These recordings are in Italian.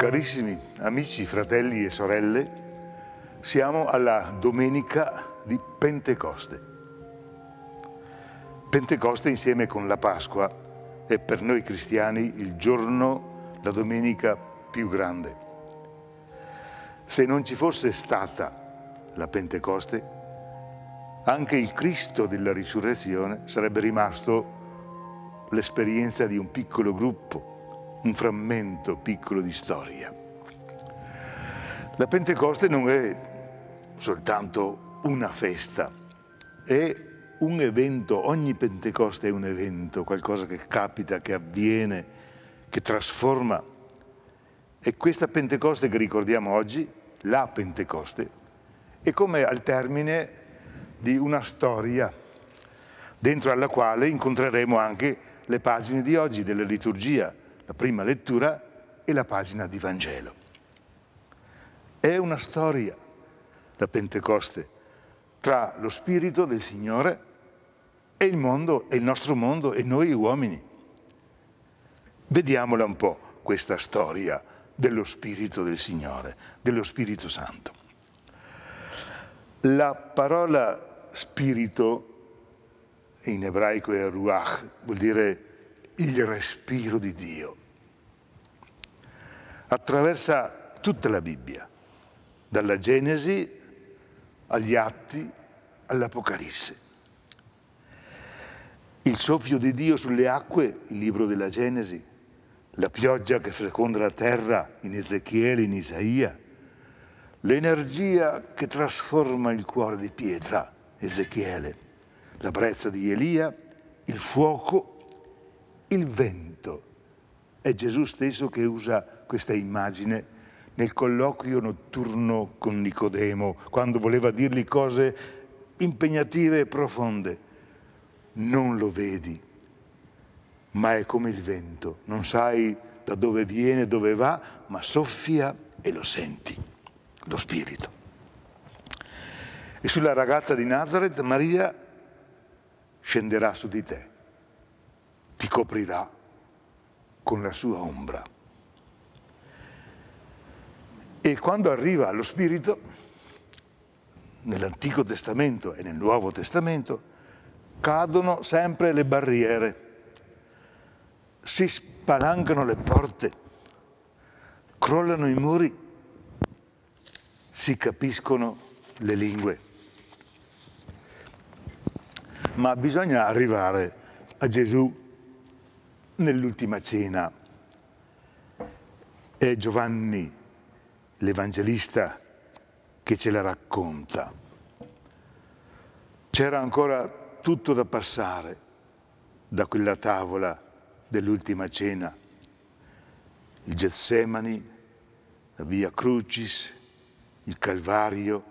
Carissimi amici, fratelli e sorelle, siamo alla domenica di Pentecoste. Pentecoste insieme con la Pasqua è per noi cristiani il giorno, la domenica più grande. Se non ci fosse stata la Pentecoste, anche il Cristo della risurrezione sarebbe rimasto l'esperienza di un piccolo gruppo un frammento piccolo di storia. La Pentecoste non è soltanto una festa, è un evento, ogni Pentecoste è un evento, qualcosa che capita, che avviene, che trasforma. E questa Pentecoste che ricordiamo oggi, la Pentecoste, è come al termine di una storia dentro alla quale incontreremo anche le pagine di oggi della liturgia, la prima lettura e la pagina di Vangelo. È una storia, la Pentecoste, tra lo Spirito del Signore e il mondo, e il nostro mondo, e noi uomini. Vediamola un po' questa storia dello Spirito del Signore, dello Spirito Santo. La parola spirito in ebraico è ruach, vuol dire il respiro di Dio attraversa tutta la Bibbia, dalla Genesi agli Atti all'Apocalisse. Il soffio di Dio sulle acque, il libro della Genesi, la pioggia che feconda la terra in Ezechiele, in Isaia, l'energia che trasforma il cuore di pietra, Ezechiele, la brezza di Elia, il fuoco, il vento. È Gesù stesso che usa questa immagine nel colloquio notturno con Nicodemo, quando voleva dirgli cose impegnative e profonde. Non lo vedi, ma è come il vento, non sai da dove viene, dove va, ma soffia e lo senti, lo spirito. E sulla ragazza di Nazareth Maria scenderà su di te, ti coprirà con la sua ombra. E quando arriva lo Spirito, nell'Antico Testamento e nel Nuovo Testamento, cadono sempre le barriere, si spalancano le porte, crollano i muri, si capiscono le lingue. Ma bisogna arrivare a Gesù nell'ultima cena. E Giovanni l'Evangelista che ce la racconta. C'era ancora tutto da passare da quella tavola dell'ultima cena, il Getsemani, la via Crucis, il Calvario,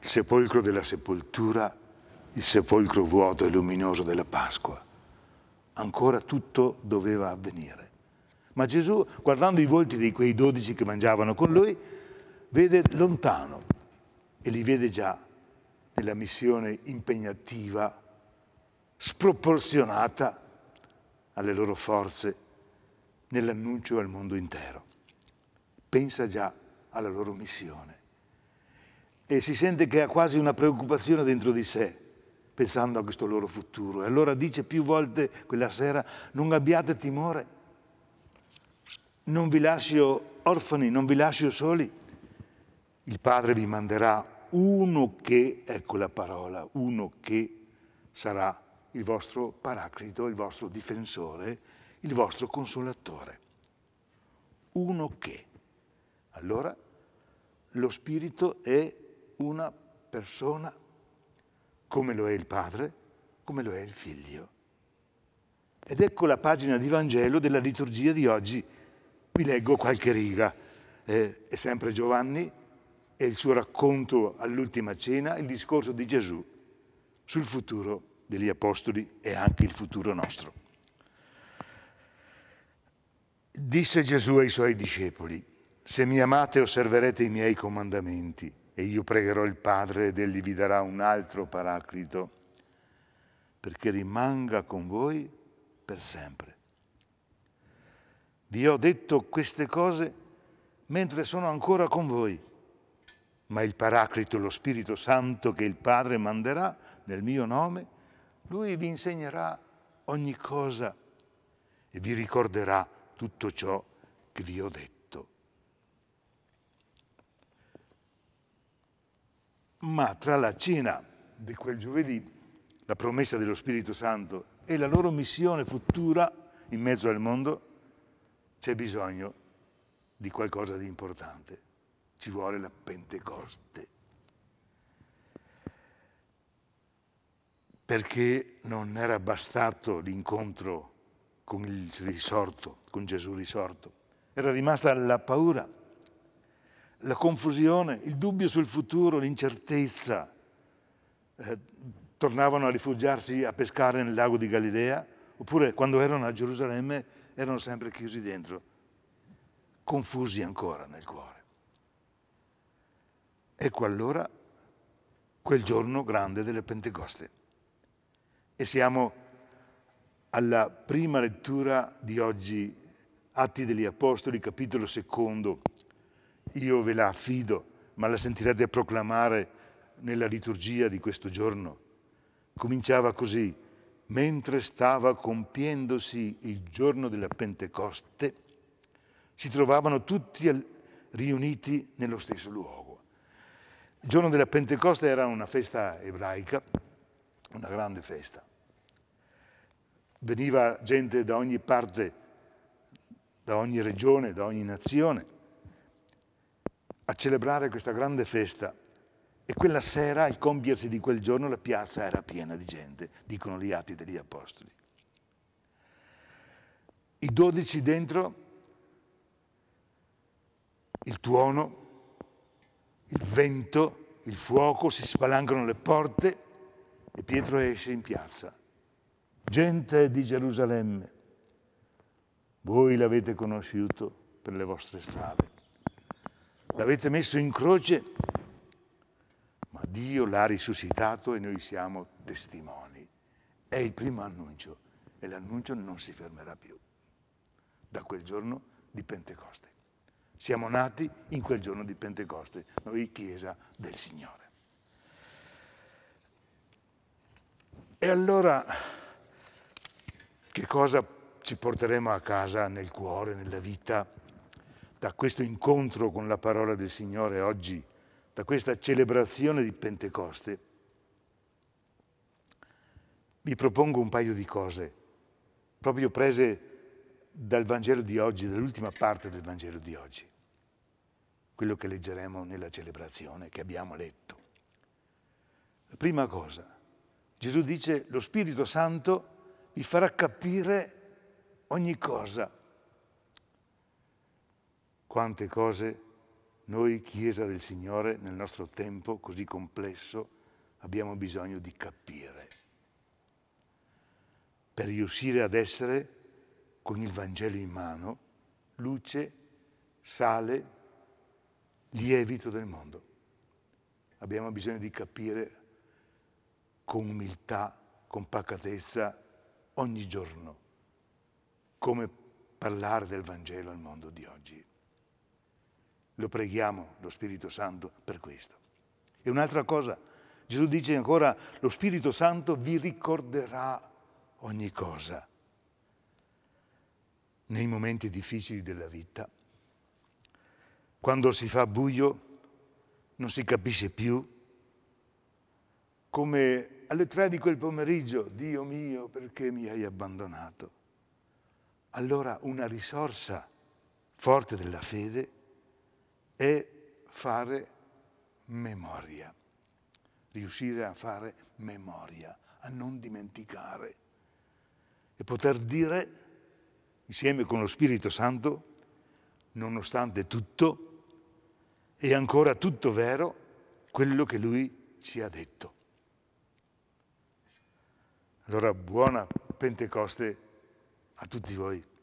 il sepolcro della sepoltura, il sepolcro vuoto e luminoso della Pasqua. Ancora tutto doveva avvenire. Ma Gesù, guardando i volti di quei dodici che mangiavano con lui, vede lontano e li vede già nella missione impegnativa, sproporzionata alle loro forze, nell'annuncio al mondo intero. Pensa già alla loro missione e si sente che ha quasi una preoccupazione dentro di sé, pensando a questo loro futuro. E allora dice più volte quella sera, non abbiate timore, non vi lascio orfani, non vi lascio soli. Il Padre vi manderà uno che, ecco la parola, uno che sarà il vostro paraclito, il vostro difensore, il vostro consolatore. Uno che. Allora lo Spirito è una persona, come lo è il Padre, come lo è il Figlio. Ed ecco la pagina di Vangelo della liturgia di oggi vi leggo qualche riga. Eh, è sempre Giovanni e il suo racconto all'ultima cena, il discorso di Gesù sul futuro degli apostoli e anche il futuro nostro. Disse Gesù ai suoi discepoli, se mi amate osserverete i miei comandamenti e io pregherò il Padre ed egli vi darà un altro paraclito perché rimanga con voi per sempre. Vi ho detto queste cose mentre sono ancora con voi, ma il Paraclito, lo Spirito Santo che il Padre manderà nel mio nome, lui vi insegnerà ogni cosa e vi ricorderà tutto ciò che vi ho detto. Ma tra la cena di quel giovedì, la promessa dello Spirito Santo e la loro missione futura in mezzo al mondo, c'è bisogno di qualcosa di importante. Ci vuole la Pentecoste. Perché non era bastato l'incontro con il risorto, con Gesù risorto. Era rimasta la paura, la confusione, il dubbio sul futuro, l'incertezza. Eh, tornavano a rifugiarsi a pescare nel lago di Galilea, oppure quando erano a Gerusalemme erano sempre chiusi dentro, confusi ancora nel cuore. Ecco allora quel giorno grande delle Pentecoste. E siamo alla prima lettura di oggi, Atti degli Apostoli, capitolo secondo. Io ve la affido, ma la sentirete proclamare nella liturgia di questo giorno. Cominciava così, mentre stava compiendosi il giorno della Pentecoste, si trovavano tutti riuniti nello stesso luogo. Il giorno della Pentecoste era una festa ebraica, una grande festa. Veniva gente da ogni parte, da ogni regione, da ogni nazione, a celebrare questa grande festa e quella sera, al compiersi di quel giorno, la piazza era piena di gente, dicono gli atti degli apostoli. I dodici dentro, il tuono, il vento, il fuoco, si spalancano le porte e Pietro esce in piazza. Gente di Gerusalemme, voi l'avete conosciuto per le vostre strade, l'avete messo in croce ma Dio l'ha risuscitato e noi siamo testimoni. È il primo annuncio e l'annuncio non si fermerà più da quel giorno di Pentecoste. Siamo nati in quel giorno di Pentecoste, noi Chiesa del Signore. E allora che cosa ci porteremo a casa nel cuore, nella vita, da questo incontro con la parola del Signore oggi? da questa celebrazione di Pentecoste, vi propongo un paio di cose, proprio prese dal Vangelo di oggi, dall'ultima parte del Vangelo di oggi, quello che leggeremo nella celebrazione che abbiamo letto. La prima cosa, Gesù dice, lo Spirito Santo vi farà capire ogni cosa. Quante cose noi, Chiesa del Signore, nel nostro tempo così complesso, abbiamo bisogno di capire per riuscire ad essere con il Vangelo in mano luce, sale, lievito del mondo. Abbiamo bisogno di capire con umiltà, con pacatezza, ogni giorno, come parlare del Vangelo al mondo di oggi. Lo preghiamo, lo Spirito Santo, per questo. E un'altra cosa, Gesù dice ancora, lo Spirito Santo vi ricorderà ogni cosa. Nei momenti difficili della vita, quando si fa buio, non si capisce più, come alle tre di quel pomeriggio, Dio mio, perché mi hai abbandonato? Allora una risorsa forte della fede è fare memoria, riuscire a fare memoria, a non dimenticare e poter dire insieme con lo Spirito Santo, nonostante tutto, è ancora tutto vero quello che lui ci ha detto. Allora buona Pentecoste a tutti voi.